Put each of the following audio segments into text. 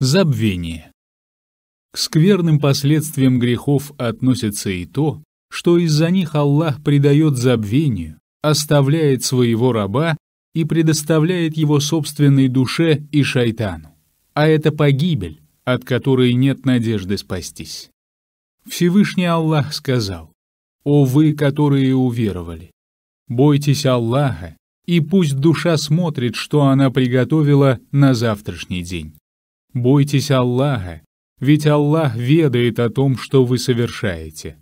Забвение. К скверным последствиям грехов относится и то, что из-за них Аллах предает забвению, оставляет своего раба и предоставляет его собственной душе и шайтану. А это погибель, от которой нет надежды спастись. Всевышний Аллах сказал, «О вы, которые уверовали, бойтесь Аллаха, и пусть душа смотрит, что она приготовила на завтрашний день». Бойтесь Аллаха, ведь Аллах ведает о том, что вы совершаете.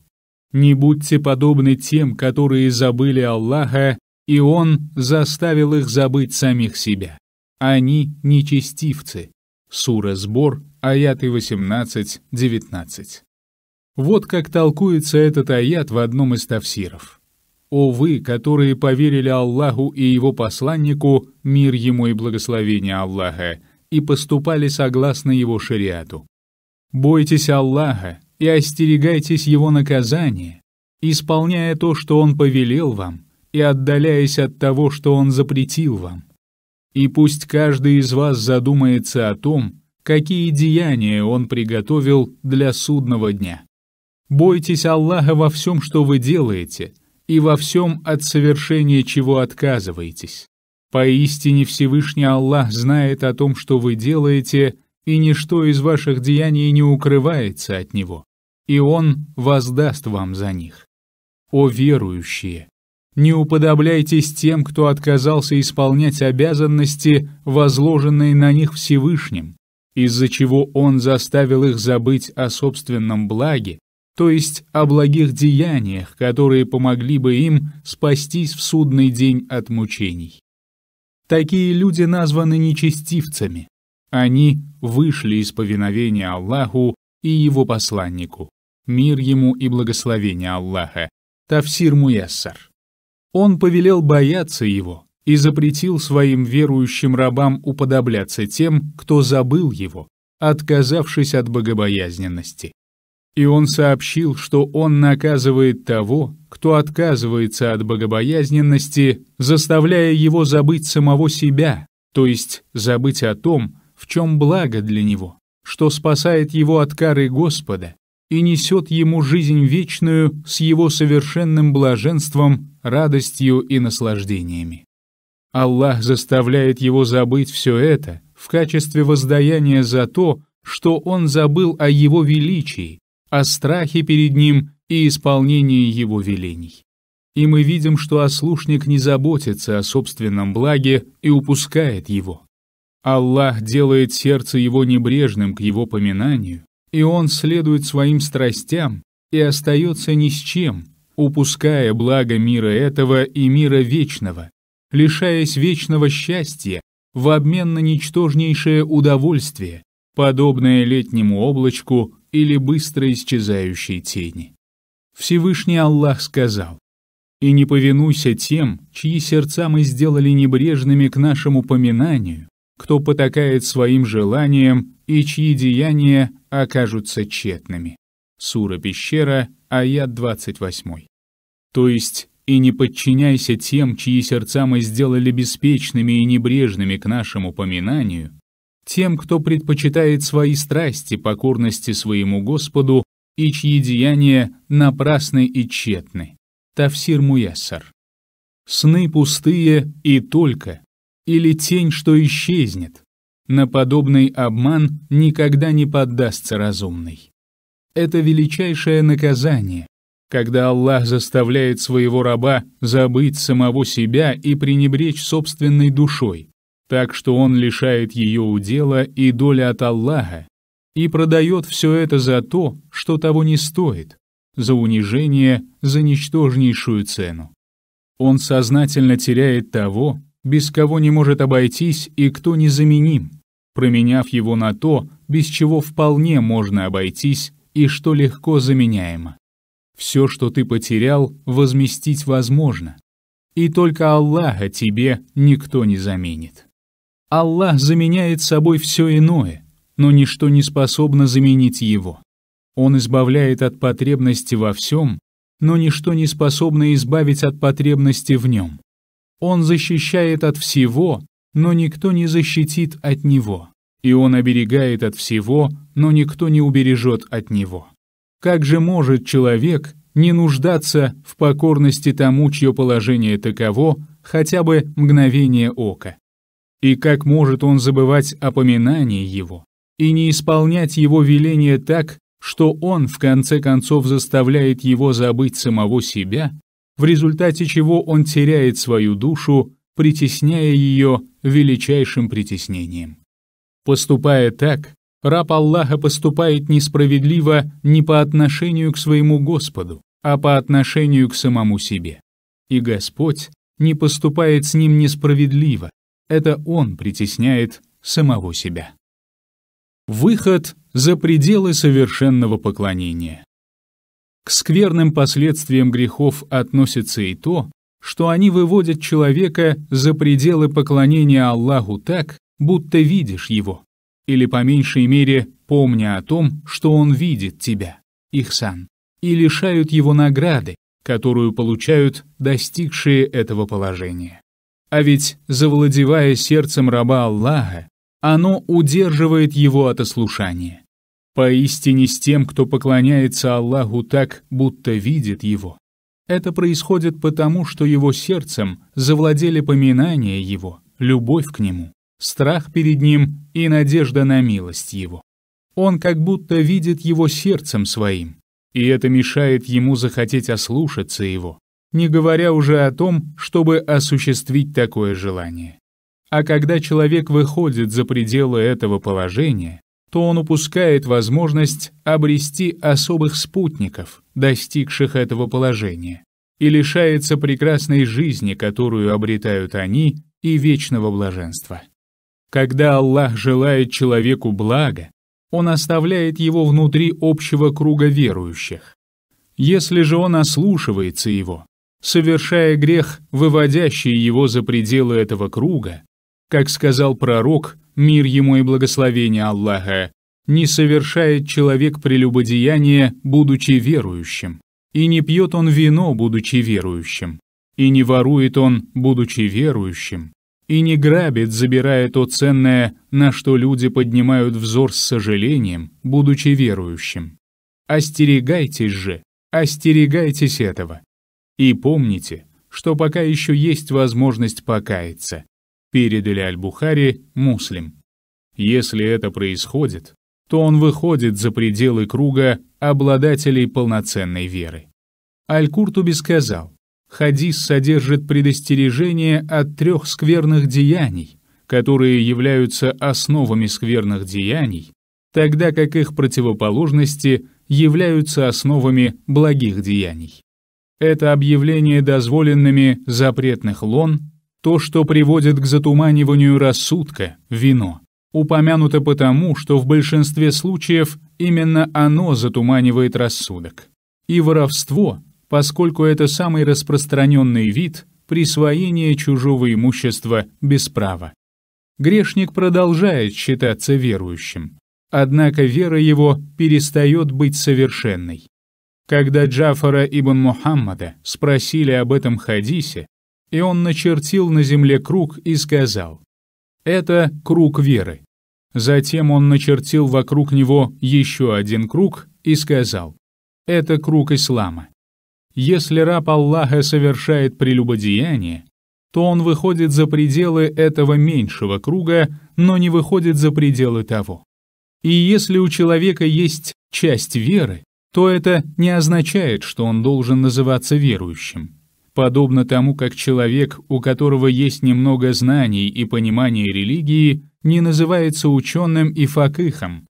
Не будьте подобны тем, которые забыли Аллаха, и Он заставил их забыть самих себя. Они нечестивцы. Сура Сбор, аяты 18-19. Вот как толкуется этот аят в одном из тавсиров. «О вы, которые поверили Аллаху и Его посланнику, мир Ему и благословение Аллаха, и поступали согласно его шариату. Бойтесь Аллаха и остерегайтесь его наказания, исполняя то, что он повелел вам, и отдаляясь от того, что он запретил вам. И пусть каждый из вас задумается о том, какие деяния он приготовил для судного дня. Бойтесь Аллаха во всем, что вы делаете, и во всем, от совершения чего отказываетесь. Поистине Всевышний Аллах знает о том, что вы делаете, и ничто из ваших деяний не укрывается от Него, и Он воздаст вам за них. О верующие! Не уподобляйтесь тем, кто отказался исполнять обязанности, возложенные на них Всевышним, из-за чего Он заставил их забыть о собственном благе, то есть о благих деяниях, которые помогли бы им спастись в судный день от мучений. Такие люди названы нечестивцами. Они вышли из повиновения Аллаху и его посланнику. Мир ему и благословение Аллаха. Тафсир Муяссар. Он повелел бояться его и запретил своим верующим рабам уподобляться тем, кто забыл его, отказавшись от богобоязненности. И он сообщил, что он наказывает того, кто отказывается от богобоязненности, заставляя его забыть самого себя, то есть забыть о том, в чем благо для него, что спасает его от кары Господа и несет ему жизнь вечную с его совершенным блаженством, радостью и наслаждениями. Аллах заставляет его забыть все это в качестве воздаяния за то, что он забыл о его величии о страхе перед Ним и исполнении Его велений. И мы видим, что ослушник не заботится о собственном благе и упускает его. Аллах делает сердце его небрежным к его поминанию, и он следует своим страстям и остается ни с чем, упуская благо мира этого и мира вечного, лишаясь вечного счастья в обмен на ничтожнейшее удовольствие, подобное летнему облачку или быстро исчезающей тени. Всевышний Аллах сказал, «И не повинуйся тем, чьи сердца мы сделали небрежными к нашему поминанию, кто потакает своим желанием и чьи деяния окажутся тщетными». Сура Пещера, аят 28. То есть, и не подчиняйся тем, чьи сердца мы сделали беспечными и небрежными к нашему поминанию, тем, кто предпочитает свои страсти покорности своему Господу и чьи деяния напрасны и тщетны. Тавсир Муясар. Сны пустые и только, или тень, что исчезнет. На подобный обман никогда не поддастся разумный. Это величайшее наказание, когда Аллах заставляет своего раба забыть самого себя и пренебречь собственной душой, так что он лишает ее удела и доля от Аллаха, и продает все это за то, что того не стоит, за унижение, за ничтожнейшую цену. Он сознательно теряет того, без кого не может обойтись и кто незаменим, променяв его на то, без чего вполне можно обойтись и что легко заменяемо. Все, что ты потерял, возместить возможно. И только Аллаха тебе никто не заменит. Аллах заменяет собой все иное, но ничто не способно заменить его. Он избавляет от потребности во всем, но ничто не способно избавить от потребности в нем. Он защищает от всего, но никто не защитит от него. И он оберегает от всего, но никто не убережет от него. Как же может человек не нуждаться в покорности тому, чье положение таково, хотя бы мгновение ока? И как может он забывать о поминании его и не исполнять его веления так, что он в конце концов заставляет его забыть самого себя, в результате чего он теряет свою душу, притесняя ее величайшим притеснением. Поступая так, раб Аллаха поступает несправедливо не по отношению к своему Господу, а по отношению к самому себе. И Господь не поступает с ним несправедливо, это он притесняет самого себя. Выход за пределы совершенного поклонения. К скверным последствиям грехов относится и то, что они выводят человека за пределы поклонения Аллаху так, будто видишь его, или по меньшей мере помня о том, что он видит тебя, Ихсан, и лишают его награды, которую получают достигшие этого положения. А ведь, завладевая сердцем раба Аллаха, оно удерживает его от ослушания. Поистине с тем, кто поклоняется Аллаху так, будто видит его. Это происходит потому, что его сердцем завладели поминание его, любовь к нему, страх перед ним и надежда на милость его. Он как будто видит его сердцем своим, и это мешает ему захотеть ослушаться его, не говоря уже о том, чтобы осуществить такое желание. А когда человек выходит за пределы этого положения, то он упускает возможность обрести особых спутников, достигших этого положения, и лишается прекрасной жизни, которую обретают они, и вечного блаженства. Когда Аллах желает человеку блага, он оставляет его внутри общего круга верующих. Если же он ослушивается его, совершая грех, выводящий его за пределы этого круга, как сказал пророк, мир ему и благословение Аллаха, не совершает человек прелюбодеяние, будучи верующим, и не пьет он вино, будучи верующим, и не ворует он, будучи верующим, и не грабит, забирая то ценное, на что люди поднимают взор с сожалением, будучи верующим. Остерегайтесь же, остерегайтесь этого. И помните, что пока еще есть возможность покаяться. Передали Аль-Бухари муслим. Если это происходит, то он выходит за пределы круга обладателей полноценной веры. Аль-Куртуби сказал, хадис содержит предостережение от трех скверных деяний, которые являются основами скверных деяний, тогда как их противоположности являются основами благих деяний. Это объявление дозволенными запретных лон, то, что приводит к затуманиванию рассудка, вино. Упомянуто потому, что в большинстве случаев именно оно затуманивает рассудок. И воровство, поскольку это самый распространенный вид присвоения чужого имущества без права. Грешник продолжает считаться верующим, однако вера его перестает быть совершенной. Когда Джафара ибн Мухаммада спросили об этом хадисе, и он начертил на земле круг и сказал, «Это круг веры». Затем он начертил вокруг него еще один круг и сказал, «Это круг ислама». Если раб Аллаха совершает прелюбодеяние, то он выходит за пределы этого меньшего круга, но не выходит за пределы того. И если у человека есть часть веры, то это не означает, что он должен называться верующим. Подобно тому, как человек, у которого есть немного знаний и понимания религии, не называется ученым и факыхом,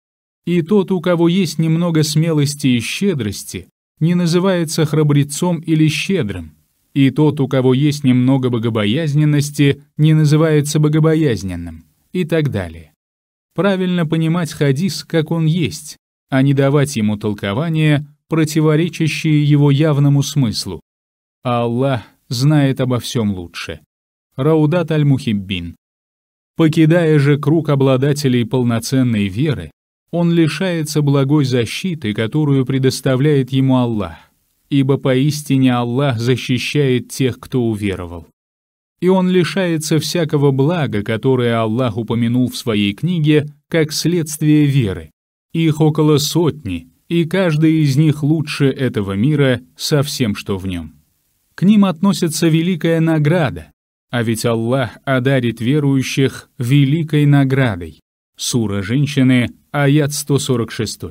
и тот, у кого есть немного смелости и щедрости, не называется храбрецом или щедрым, и тот, у кого есть немного богобоязненности, не называется богобоязненным, и так далее. Правильно понимать хадис, как он есть, а не давать ему толкования, противоречащие его явному смыслу. А Аллах знает обо всем лучше. Раудат Аль-Мухиббин. Покидая же круг обладателей полноценной веры, он лишается благой защиты, которую предоставляет ему Аллах, ибо поистине Аллах защищает тех, кто уверовал. И он лишается всякого блага, которое Аллах упомянул в своей книге, как следствие веры, их около сотни, и каждый из них лучше этого мира со всем, что в нем. К ним относится великая награда, а ведь Аллах одарит верующих великой наградой. Сура женщины, аят 146.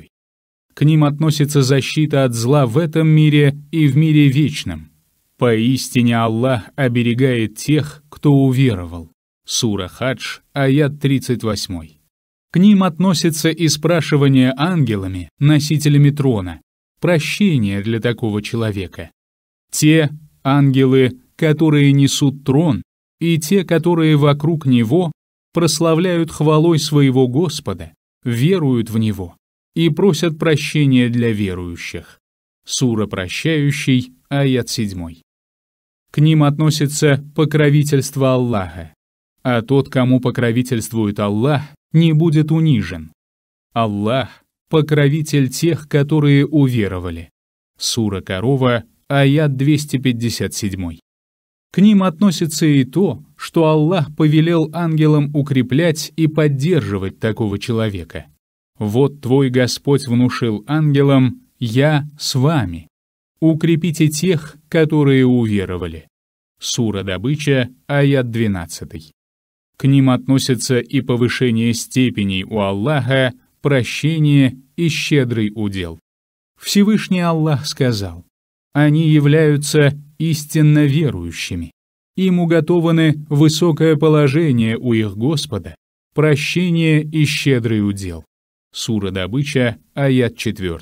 К ним относится защита от зла в этом мире и в мире вечном. Поистине Аллах оберегает тех, кто уверовал. Сура Хадж, аят 38. К ним относится и спрашивание ангелами, носителями трона, прощения для такого человека. Те ангелы, которые несут трон, и те, которые вокруг него прославляют хвалой своего Господа, веруют в него и просят прощения для верующих. Сура прощающий, аят 7. К ним относится покровительство Аллаха, а тот, кому покровительствует Аллах, не будет унижен. Аллах – покровитель тех, которые уверовали. Сура Корова, аят 257. К ним относится и то, что Аллах повелел ангелам укреплять и поддерживать такого человека. «Вот твой Господь внушил ангелам, я с вами. Укрепите тех, которые уверовали». Сура Добыча, аят 12. К ним относятся и повышение степеней у Аллаха, прощение и щедрый удел. Всевышний Аллах сказал, «Они являются истинно верующими. Им уготованы высокое положение у их Господа, прощение и щедрый удел». Сура Добыча, аят 4.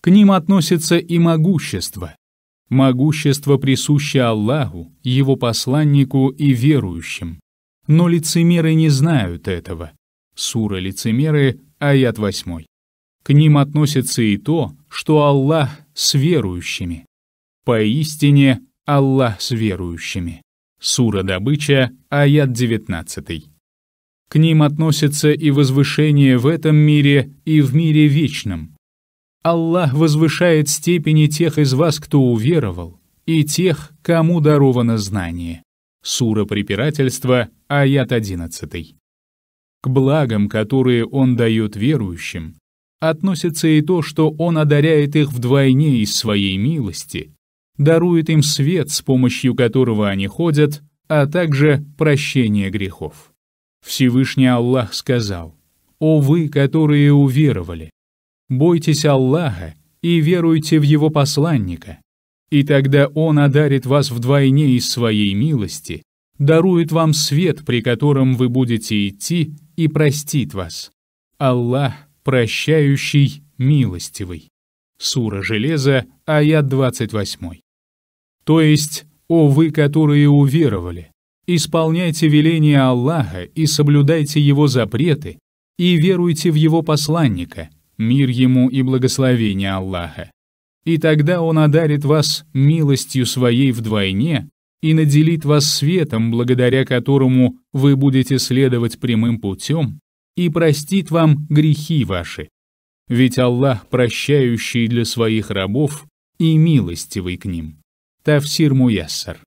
К ним относится и могущество. Могущество присуще Аллаху, Его посланнику и верующим. Но лицемеры не знают этого. Сура лицемеры, аят 8. К ним относится и то, что Аллах с верующими. Поистине Аллах с верующими. Сура добыча, аят 19. К ним относится и возвышение в этом мире, и в мире вечном. Аллах возвышает степени тех из вас, кто уверовал, и тех, кому даровано знание. Сура препирательства, аят 11. К благам, которые он дает верующим, относится и то, что он одаряет их вдвойне из своей милости, дарует им свет, с помощью которого они ходят, а также прощение грехов. Всевышний Аллах сказал, «О вы, которые уверовали, бойтесь Аллаха и веруйте в Его посланника, и тогда Он одарит вас вдвойне из Своей милости дарует вам свет, при котором вы будете идти, и простит вас. Аллах, прощающий, милостивый. Сура Железа, аят 28. То есть, о вы, которые уверовали, исполняйте веления Аллаха и соблюдайте его запреты, и веруйте в его посланника, мир ему и благословение Аллаха. И тогда он одарит вас милостью своей вдвойне и наделит вас светом, благодаря которому вы будете следовать прямым путем, и простит вам грехи ваши. Ведь Аллах, прощающий для своих рабов, и милостивый к ним. Тавсир Муяссар.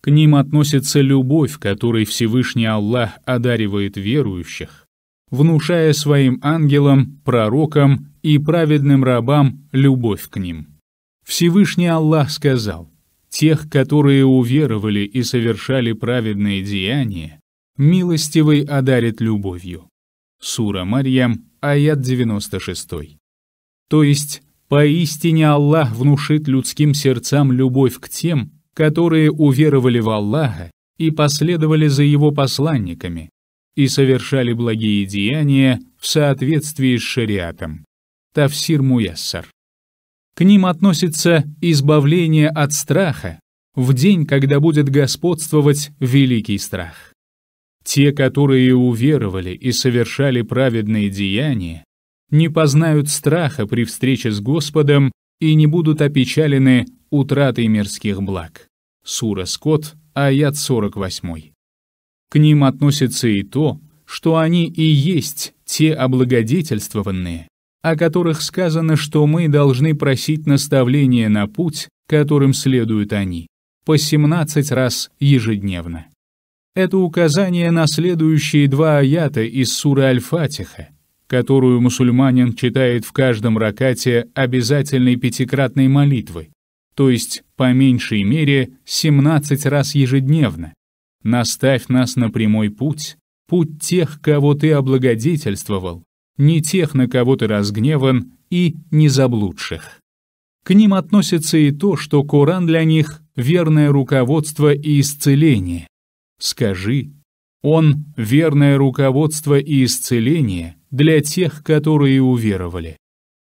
К ним относится любовь, которой Всевышний Аллах одаривает верующих, внушая своим ангелам, пророкам и праведным рабам любовь к ним. Всевышний Аллах сказал, тех, которые уверовали и совершали праведные деяния, милостивый одарит любовью. Сура Марьям, аят 96. То есть, поистине Аллах внушит людским сердцам любовь к тем, которые уверовали в Аллаха и последовали за его посланниками, и совершали благие деяния в соответствии с шариатом. Тавсир Муяссар к ним относится избавление от страха в день, когда будет господствовать великий страх. Те, которые уверовали и совершали праведные деяния, не познают страха при встрече с Господом и не будут опечалены утратой мирских благ. Сура Скот, аят 48. К ним относится и то, что они и есть те облагодетельствованные, о которых сказано, что мы должны просить наставления на путь, которым следуют они, по 17 раз ежедневно. Это указание на следующие два аята из суры Аль-Фатиха, которую мусульманин читает в каждом ракате обязательной пятикратной молитвы, то есть по меньшей мере 17 раз ежедневно. Наставь нас на прямой путь, путь тех, кого ты облагодетельствовал, ни тех, на кого ты разгневан, и не заблудших. К ним относится и то, что Коран для них — верное руководство и исцеление. Скажи, он — верное руководство и исцеление для тех, которые уверовали,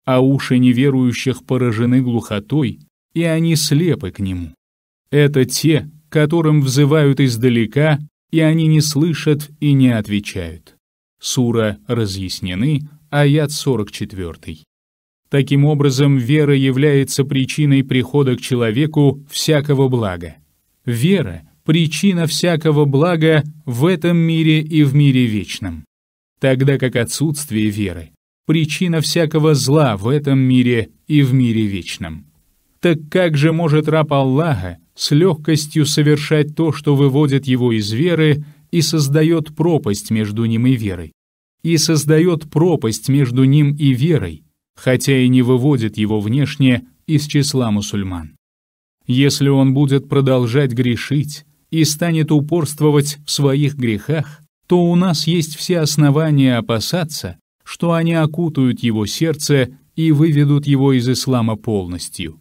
а уши неверующих поражены глухотой, и они слепы к нему. Это те, которым взывают издалека, и они не слышат и не отвечают. Сура разъяснены, аят 44. Таким образом, вера является причиной прихода к человеку всякого блага. Вера — причина всякого блага в этом мире и в мире вечном. Тогда как отсутствие веры — причина всякого зла в этом мире и в мире вечном. Так как же может раб Аллаха с легкостью совершать то, что выводит его из веры, и создает пропасть между ним и верой. И создает пропасть между ним и верой, хотя и не выводит его внешне из числа мусульман. Если он будет продолжать грешить и станет упорствовать в своих грехах, то у нас есть все основания опасаться, что они окутают его сердце и выведут его из ислама полностью.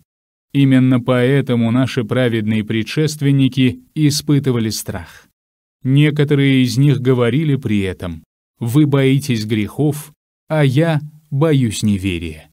Именно поэтому наши праведные предшественники испытывали страх. Некоторые из них говорили при этом, «Вы боитесь грехов, а я боюсь неверия».